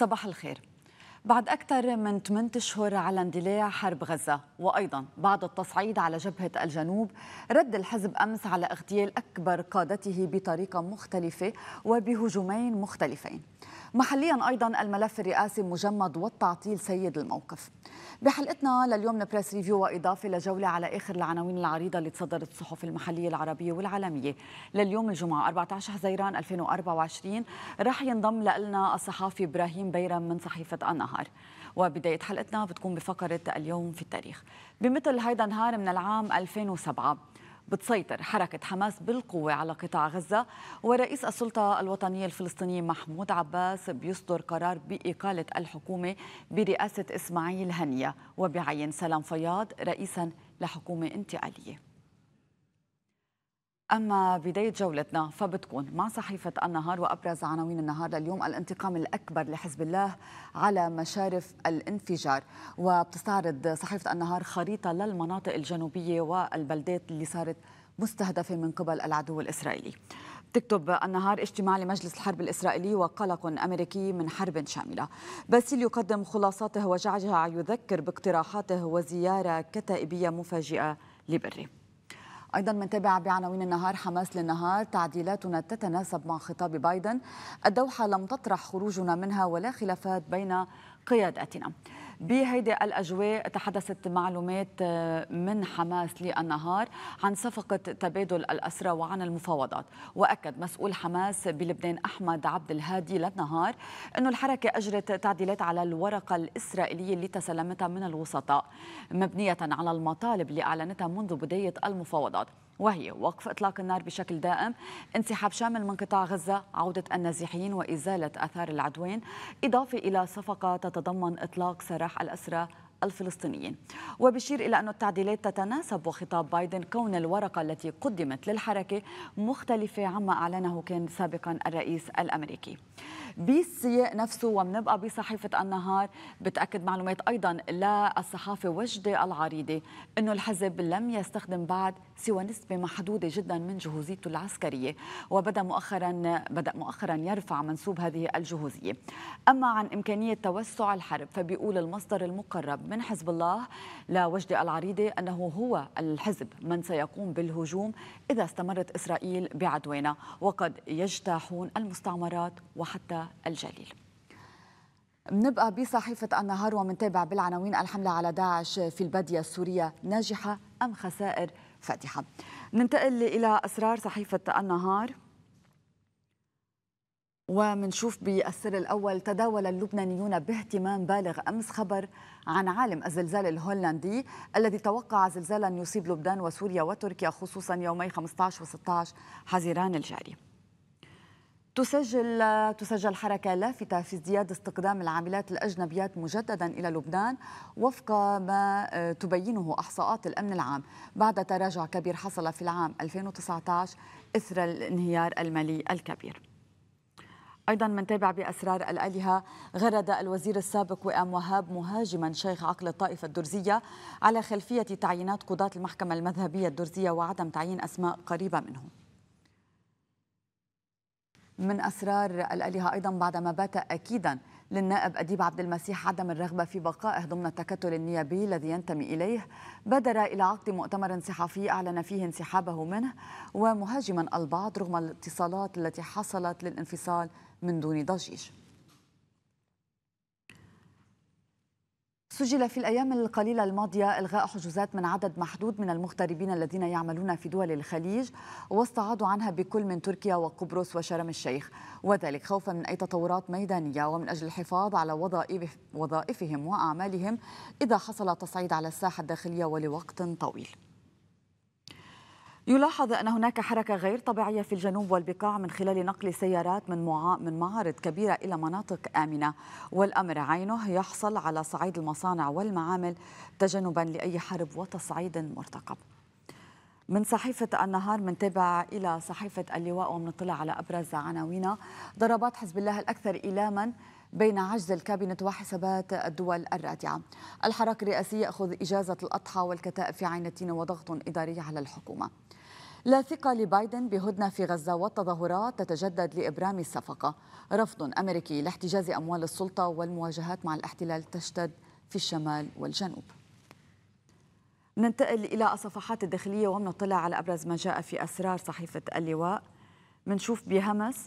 صباح الخير بعد أكثر من 8 أشهر على اندلاع حرب غزة وأيضا بعد التصعيد على جبهة الجنوب رد الحزب أمس على اغتيال أكبر قادته بطريقة مختلفة وبهجومين مختلفين محليا أيضا الملف الرئاسي مجمد والتعطيل سيد الموقف بحلقتنا لليوم نبريس ريفيو وإضافة لجولة على آخر العناوين العريضة اللي تصدرت الصحف المحلية العربية والعالمية لليوم الجمعة 14 حزيران 2024 رح ينضم لنا الصحافي إبراهيم بيرم من صحيفة النهار وبداية حلقتنا بتكون بفقرة اليوم في التاريخ بمثل هيدا النهار من العام 2007 بتسيطر حركة حماس بالقوة على قطاع غزة ورئيس السلطة الوطنية الفلسطينية محمود عباس بيصدر قرار بإقالة الحكومة برئاسة إسماعيل هنية وبعين سلام فياض رئيسا لحكومة انتقالية أما بداية جولتنا فبتكون مع صحيفة النهار وأبرز عناوين النهار لليوم الانتقام الأكبر لحزب الله على مشارف الانفجار وبتستعرض صحيفة النهار خريطة للمناطق الجنوبية والبلدات اللي صارت مستهدفة من قبل العدو الإسرائيلي تكتب النهار اجتماع لمجلس الحرب الإسرائيلي وقلق أمريكي من حرب شاملة باسيل يقدم خلاصاته وجعجع يذكر باقتراحاته وزيارة كتائبية مفاجئة لبري أيضا منتابع بعناوين النهار حماس للنهار تعديلاتنا تتناسب مع خطاب بايدن الدوحة لم تطرح خروجنا منها ولا خلافات بين قياداتنا بهيدي الأجواء تحدثت معلومات آه، من حماس للنهار عن صفقة تبادل الأسرى وعن المفاوضات وأكد مسؤول حماس بلبنان أحمد عبد الهادي للنهار انه الحركة أجرت تعديلات على الورقة الإسرائيلية اللي تسلمتها من الوسطاء مبنية على المطالب اللي أعلنتها منذ بداية المفاوضات وهي وقف إطلاق النار بشكل دائم انسحاب شامل من قطاع غزة عودة النازحين وإزالة أثار العدوان إضافة إلى صفقة تتضمن إطلاق سراح الأسرى الفلسطينيين وبشير إلى أن التعديلات تتناسب وخطاب بايدن كون الورقة التي قدمت للحركة مختلفة عما أعلنه كان سابقا الرئيس الأمريكي بالسياق نفسه وبنبقى بصحيفه النهار بتاكد معلومات ايضا للصحافه وجده العريضه انه الحزب لم يستخدم بعد سوى نسبه محدوده جدا من جهوزيته العسكريه وبدا مؤخرا بدا مؤخرا يرفع منسوب هذه الجهوزيه اما عن امكانيه توسع الحرب فبيقول المصدر المقرب من حزب الله لوجدي العريضه انه هو الحزب من سيقوم بالهجوم اذا استمرت اسرائيل بعدوانا وقد يجتاحون المستعمرات وحتى الجليل بنبقى بصحيفة النهار ومنتابع بالعناوين الحملة على داعش في البادية السورية ناجحة أم خسائر فادحة ننتقل إلى أسرار صحيفة النهار ومنشوف بالسر الأول تداول اللبنانيون باهتمام بالغ أمس خبر عن عالم الزلزال الهولندي الذي توقع زلزالا يصيب لبنان وسوريا وتركيا خصوصا يومي 15 و 16 حزيران الجاري تسجل تسجل حركة لافتة في ازدياد استقدام العاملات الأجنبيات مجددا إلى لبنان وفق ما آه، تبينه إحصاءات الأمن العام بعد تراجع كبير حصل في العام 2019 إثر الانهيار المالي الكبير ايضا منتابع باسرار الالهه غرد الوزير السابق وئام وهاب مهاجما شيخ عقل الطائفه الدرزيه على خلفيه تعيينات قضاه المحكمه المذهبيه الدرزيه وعدم تعيين اسماء قريبه منه من أسرار الآلهة أيضا بعدما بات أكيدا للنائب أديب عبد المسيح عدم الرغبة في بقائه ضمن التكتل النيابي الذي ينتمي إليه بادر إلى عقد مؤتمر صحفي أعلن فيه انسحابه منه ومهاجما البعض رغم الاتصالات التي حصلت للانفصال من دون ضجيج سجل في الأيام القليلة الماضية إلغاء حجوزات من عدد محدود من المغتربين الذين يعملون في دول الخليج واستعاضوا عنها بكل من تركيا وقبرص وشرم الشيخ وذلك خوفا من أي تطورات ميدانية ومن أجل الحفاظ على وظائفهم وأعمالهم إذا حصل تصعيد على الساحة الداخلية ولوقت طويل يلاحظ أن هناك حركة غير طبيعية في الجنوب والبقاع من خلال نقل سيارات من من معارض كبيرة إلى مناطق آمنة والأمر عينه يحصل على صعيد المصانع والمعامل تجنبا لأي حرب وتصعيد مرتقب من صحيفة النهار من تبع إلى صحيفة اللواء ومنطلع على أبرز عناوينها ضربات حزب الله الأكثر إيلاما بين عجز الكابينت وحسابات الدول الرادعة الحراك الرئاسي يأخذ إجازة الأضحى والكتائب في عين التين وضغط إداري على الحكومة لا ثقة لبايدن بهدنة في غزة والتظاهرات تتجدد لإبرام الصفقة رفض أمريكي لاحتجاز أموال السلطة والمواجهات مع الاحتلال تشتد في الشمال والجنوب ننتقل إلى الصفحات الداخلية ومنطلع على أبرز ما جاء في أسرار صحيفة اللواء منشوف بهمس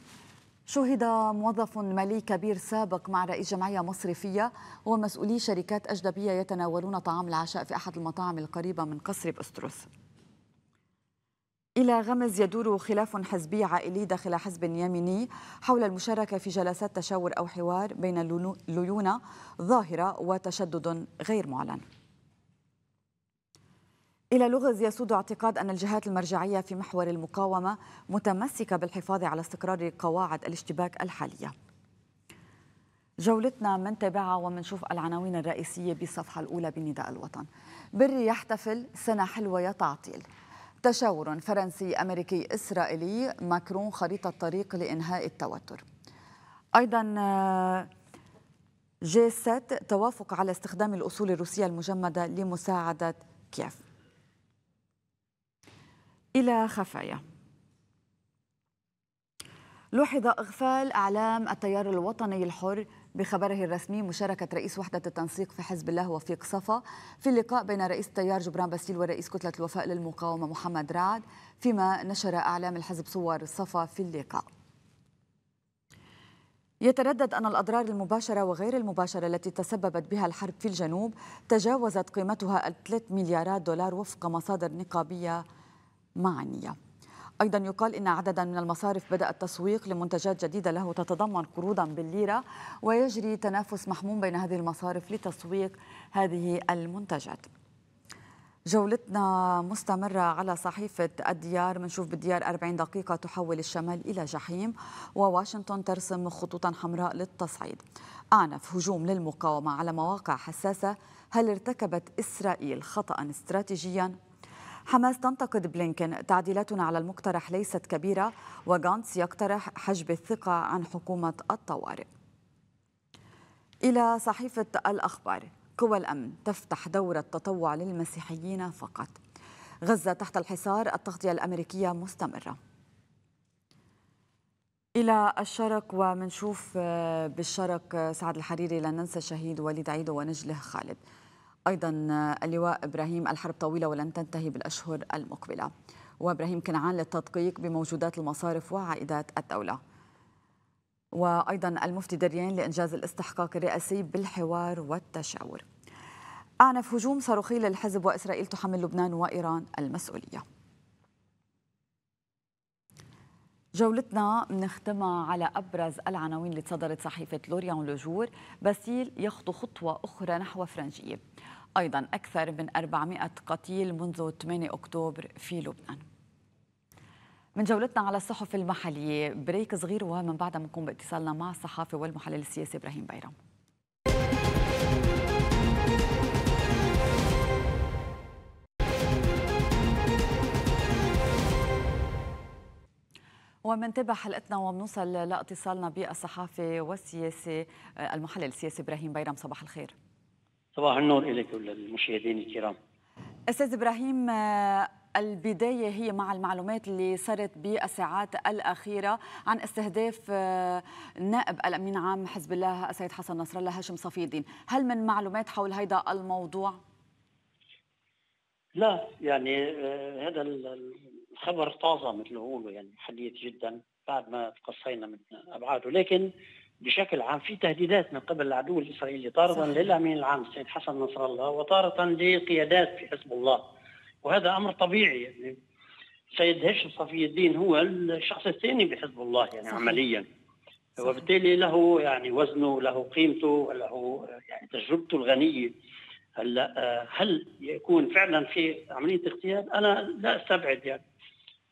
شهد موظف مالي كبير سابق مع رئيس جمعية مصرفية ومسؤولي شركات أجنبية يتناولون طعام العشاء في أحد المطاعم القريبة من قصر بأستروس إلى غمز يدور خلاف حزبي عائلي داخل حزب يميني حول المشاركة في جلسات تشاور أو حوار بين ليونة ظاهرة وتشدد غير معلن إلى لغز يسود اعتقاد أن الجهات المرجعية في محور المقاومة متمسكة بالحفاظ على استقرار قواعد الاشتباك الحالية جولتنا تبعة ومنشوف العناوين الرئيسية بالصفحة الأولى بالنداء الوطن بري يحتفل سنة حلوة تعطيل تشاور فرنسي أمريكي إسرائيلي ماكرون خريطة طريق لإنهاء التوتر أيضا جي توافق على استخدام الأصول الروسية المجمدة لمساعدة كييف إلى خفايا لوحظ إغفال أعلام التيار الوطني الحر بخبره الرسمي مشاركة رئيس وحدة التنسيق في حزب الله وفيق صفا في اللقاء بين رئيس التيار جبران باسيل ورئيس كتلة الوفاء للمقاومة محمد رعد فيما نشر أعلام الحزب صور صفا في اللقاء يتردد أن الأضرار المباشرة وغير المباشرة التي تسببت بها الحرب في الجنوب تجاوزت قيمتها 3 مليارات دولار وفق مصادر نقابية معنيه أيضا يقال أن عددا من المصارف بدأت تسويق لمنتجات جديدة له تتضمن قروضا بالليرة ويجري تنافس محموم بين هذه المصارف لتسويق هذه المنتجات جولتنا مستمرة على صحيفة الديار بنشوف بالديار 40 دقيقة تحول الشمال إلى جحيم وواشنطن ترسم خطوطا حمراء للتصعيد أعنف هجوم للمقاومة على مواقع حساسة هل ارتكبت إسرائيل خطأ استراتيجيا حماس تنتقد بلينكن تعديلاتنا على المقترح ليست كبيرة وغانتس يقترح حجب الثقة عن حكومة الطوارئ إلى صحيفة الأخبار قوى الأمن تفتح دورة تطوع للمسيحيين فقط غزة تحت الحصار التغطية الأمريكية مستمرة إلى الشرق ومنشوف بالشرق سعد الحريري لا ننسى الشهيد وليد عيد ونجله خالد أيضا اللواء إبراهيم الحرب طويلة ولن تنتهي بالأشهر المقبلة وإبراهيم كنعان للتدقيق بموجودات المصارف وعائدات الدولة وأيضا المفتي دريان لإنجاز الاستحقاق الرئاسي بالحوار والتشاور أعنف هجوم صاروخي للحزب وإسرائيل تحمل لبنان وإيران المسؤولية جولتنا بنختمها على أبرز العناوين اللي تصدرت صحيفة لوريان لوجور باسيل يخطو خطوة أخرى نحو فرنجية أيضا أكثر من 400 قتيل منذ 8 أكتوبر في لبنان من جولتنا على الصحف المحلية بريك صغير ومن بعدها بنكون باتصالنا مع الصحافي والمحلل السياسي إبراهيم بيرام ومنتابع حلقتنا ومنوصل لاتصالنا بالصحافي والسياسي آه، المحلل السياسي ابراهيم بيرم صباح الخير صباح النور إليك وللمشاهدين الكرام أستاذ إبراهيم آه، البداية هي مع المعلومات اللي صارت بالساعات الأخيرة عن استهداف آه، نائب الأمين عام حزب الله السيد حسن نصر الله هاشم صفي الدين هل من معلومات حول هذا الموضوع؟ لا يعني هذا خبر طازه مثل ما بيقولوا يعني حديث جدا بعد ما تقصينا من ابعاده لكن بشكل عام في تهديدات من قبل العدو الاسرائيلي تاره للامين العام السيد حسن نصر الله وتاره لقيادات في حزب الله وهذا امر طبيعي يعني السيد هشام صفي الدين هو الشخص الثاني بحزب الله يعني صحيح. عمليا صحيح. وبالتالي له يعني وزنه له قيمته له يعني تجربته الغنيه هلا آه، هل يكون فعلا في عمليه اغتيال؟ انا لا استبعد يعني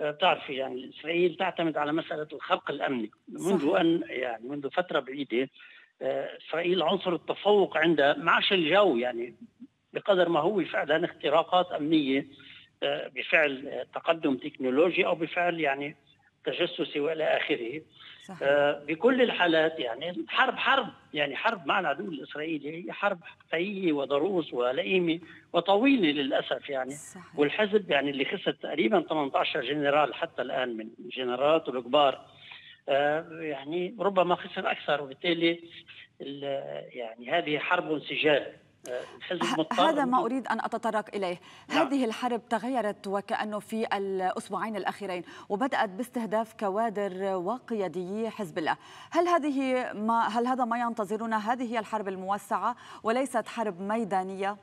تعرفي يعني اسرائيل تعتمد على مساله الخرق الامني منذ صح. ان يعني منذ فتره بعيده آه، اسرائيل عنصر التفوق ما معاش الجو يعني بقدر ما هو فعلا اختراقات امنيه آه، بفعل تقدم تكنولوجي او بفعل يعني تجسسي والى اخره آه بكل الحالات يعني حرب حرب يعني حرب مع العدو الاسرائيلي هي حرب حقيقيه وضروس ولئيمه وطويله للاسف يعني صحيح. والحزب يعني اللي خسر تقريبا 18 جنرال حتى الان من جنرالات الكبار آه يعني ربما خسر اكثر وبالتالي يعني هذه حرب انسجال هذا ما أريد أن أتطرق إليه نعم. هذه الحرب تغيرت وكأنه في الأسبوعين الأخيرين وبدأت باستهداف كوادر وقياديي حزب الله هل هذه ما هل هذا ما ينتظرنا هذه هي الحرب الموسعة وليست حرب ميدانية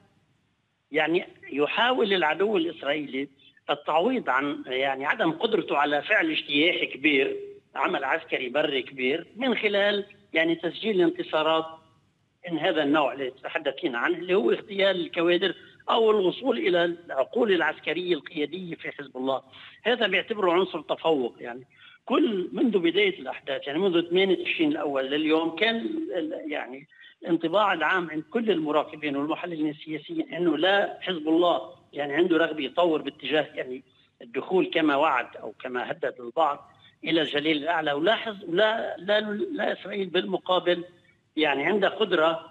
يعني يحاول العدو الإسرائيلي التعويض عن يعني عدم قدرته على فعل اجتياح كبير عمل عسكري بري كبير من خلال يعني تسجيل انتصارات من هذا النوع اللي تحدثينا عنه اللي هو اغتيال الكوادر او الوصول الى العقول العسكريه القياديه في حزب الله هذا بيعتبره عنصر تفوق يعني كل منذ بدايه الاحداث يعني منذ 8 تشرين الاول لليوم كان يعني الانطباع العام عند كل المراقبين والمحللين السياسيين انه لا حزب الله يعني عنده رغبه يطور باتجاه يعني الدخول كما وعد او كما هدد البعض الى الجليل الاعلى ولا حزب لا لا لا اسرائيل بالمقابل يعني عندها قدرة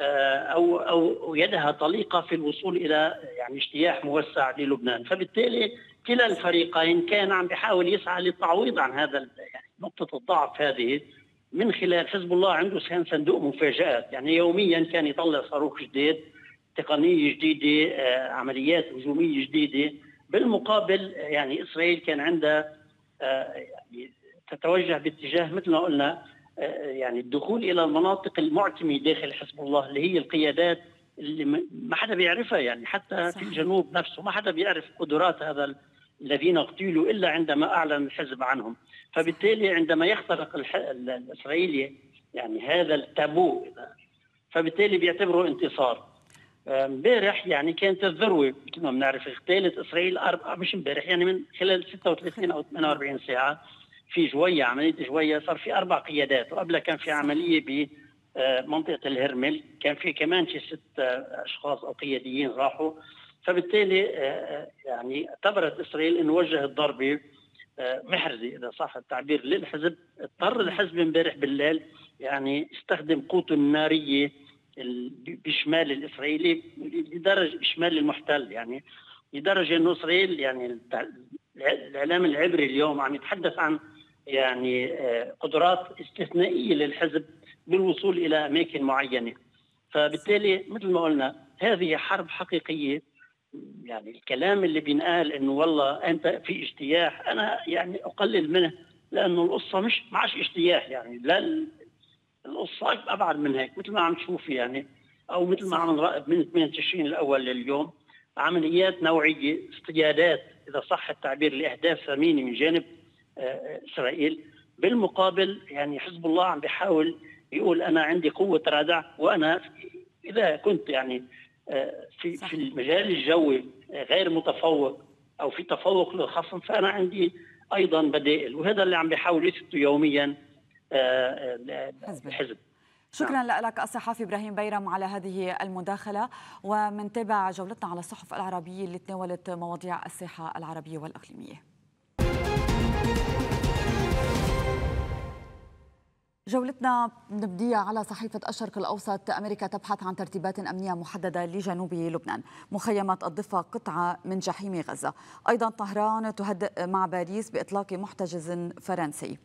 آه، أو أو يدها طليقة في الوصول إلى يعني اجتياح موسع للبنان فبالتالي كلا الفريقين كان عم بيحاول يسعى للتعويض عن هذا يعني نقطة الضعف هذه من خلال حزب الله عنده كان صندوق مفاجآت يعني يوميا كان يطلع صاروخ جديد تقنية جديدة آه، عمليات هجومية جديدة بالمقابل يعني إسرائيل كان عندها آه، يعني تتوجه باتجاه مثل ما قلنا يعني الدخول الى المناطق المعتمه داخل حزب الله اللي هي القيادات اللي ما حدا بيعرفها يعني حتى صح. في الجنوب نفسه ما حدا بيعرف قدرات هذا الذين اغتيلوا الا عندما اعلن الحزب عنهم فبالتالي عندما يخترق الاسرائيلي يعني هذا التابو فبالتالي بيعتبره انتصار آه، امبارح يعني كانت الذروه مثل ما بنعرف اغتالت اسرائيل اربع مش امبارح يعني من خلال 36 او 48 ساعه في جوية عملية جوية صار في أربع قيادات وقبلها كان في عملية بمنطقة آه، الهرمل كان في كمان شي ست آه، أشخاص أو قياديين راحوا فبالتالي آه، يعني اعتبرت إسرائيل أن وجهت ضربة محرزة إذا صح التعبير للحزب اضطر الحزب امبارح بالليل يعني استخدم قوته النارية بشمال الإسرائيلي لدرجة شمال المحتل يعني لدرجة أنه إسرائيل يعني الإعلام العبري اليوم عم يتحدث عن يعني آه، قدرات استثنائيه للحزب بالوصول الى اماكن معينه فبالتالي مثل ما قلنا هذه حرب حقيقيه يعني الكلام اللي بينقال انه والله انت في اجتياح انا يعني اقلل منه لانه القصه مش معش اجتياح يعني لا القصه ابعد من هيك مثل ما عم تشوف يعني او مثل ما عم نراقب من 28 تشرين الاول لليوم عمليات نوعيه اصطيادات اذا صح التعبير لاهداف ثمينه من جانب اسرائيل بالمقابل يعني حزب الله عم بيحاول يقول انا عندي قوه رادع وانا اذا كنت يعني آه، في في المجال الجوي آه، غير متفوق او في تفوق للخصم فانا عندي ايضا بدائل وهذا اللي عم بيحاول يثبته يوميا آه، الحزب شكرا نعم. لك الصحفي ابراهيم بيرم على هذه المداخله ومنتابع جولتنا على الصحف العربيه اللي تناولت مواضيع الساحه العربيه والاقليميه جولتنا نبدية على صحيفة الشرق الأوسط أمريكا تبحث عن ترتيبات أمنية محددة لجنوب لبنان مخيمات الضفة قطعة من جحيم غزة أيضا طهران تهدئ مع باريس بإطلاق محتجز فرنسي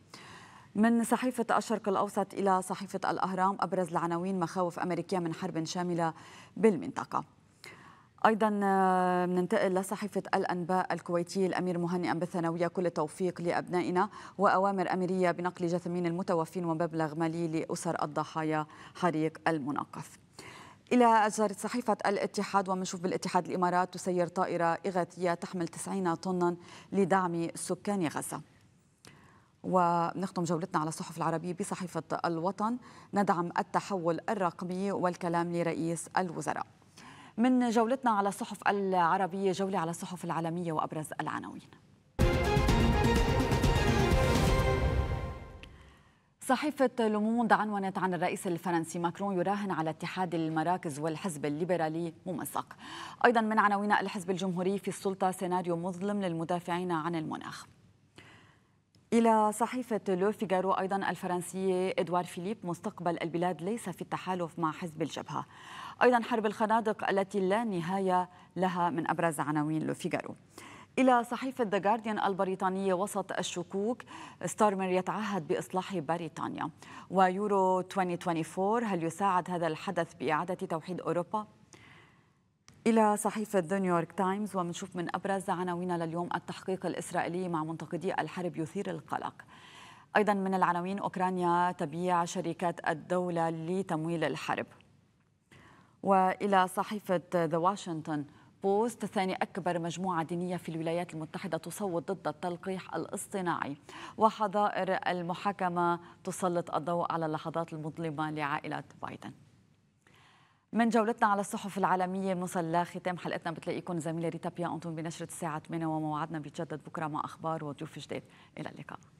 من صحيفة الشرق الأوسط إلى صحيفة الأهرام أبرز العناوين مخاوف أمريكية من حرب شاملة بالمنطقة ايضا بننتقل آه، لصحيفه الانباء الكويتيه الامير مهنئا بالثانويه كل التوفيق لابنائنا واوامر اميريه بنقل جثمين المتوفين ومبلغ مالي لاسر الضحايا حريق المناقف إلى جرة صحيفة الاتحاد ومنشوف بالاتحاد الإمارات تسير طائرة إغاثية تحمل 90 طنا لدعم سكان غزة ونختم جولتنا على الصحف العربية بصحيفة الوطن ندعم التحول الرقمي والكلام لرئيس الوزراء من جولتنا على الصحف العربية جولة على الصحف العالمية وأبرز العناوين صحيفة لوموند عنونت عن الرئيس الفرنسي ماكرون يراهن على اتحاد المراكز والحزب الليبرالي ممزق أيضا من عناوين الحزب الجمهوري في السلطة سيناريو مظلم للمدافعين عن المناخ إلى صحيفة لو فيغارو أيضا الفرنسية إدوار فيليب مستقبل البلاد ليس في التحالف مع حزب الجبهة أيضا حرب الخنادق التي لا نهاية لها من أبرز عناوين لوفيغارو إلى صحيفة ذا جارديان البريطانية وسط الشكوك ستارمر يتعهد بإصلاح بريطانيا ويورو 2024 هل يساعد هذا الحدث بإعادة توحيد أوروبا؟ إلى صحيفة ذا نيويورك تايمز ومنشوف من أبرز عناوين لليوم التحقيق الإسرائيلي مع منتقدي الحرب يثير القلق أيضا من العناوين أوكرانيا تبيع شركات الدولة لتمويل الحرب والى صحيفه ذا واشنطن بوست ثاني أكبر مجموعة دينية في الولايات المتحدة تصوت ضد التلقيح الاصطناعي وحظائر المحاكمة تسلط الضوء على اللحظات المظلمة لعائلة بايدن من جولتنا على الصحف العالمية مصلى ختام حلقتنا بتلاقيكم زميلة ريتا بيا أنتون بنشرة الساعة 8 وموعدنا بيتجدد بكرة مع أخبار وضيوف جديد إلى اللقاء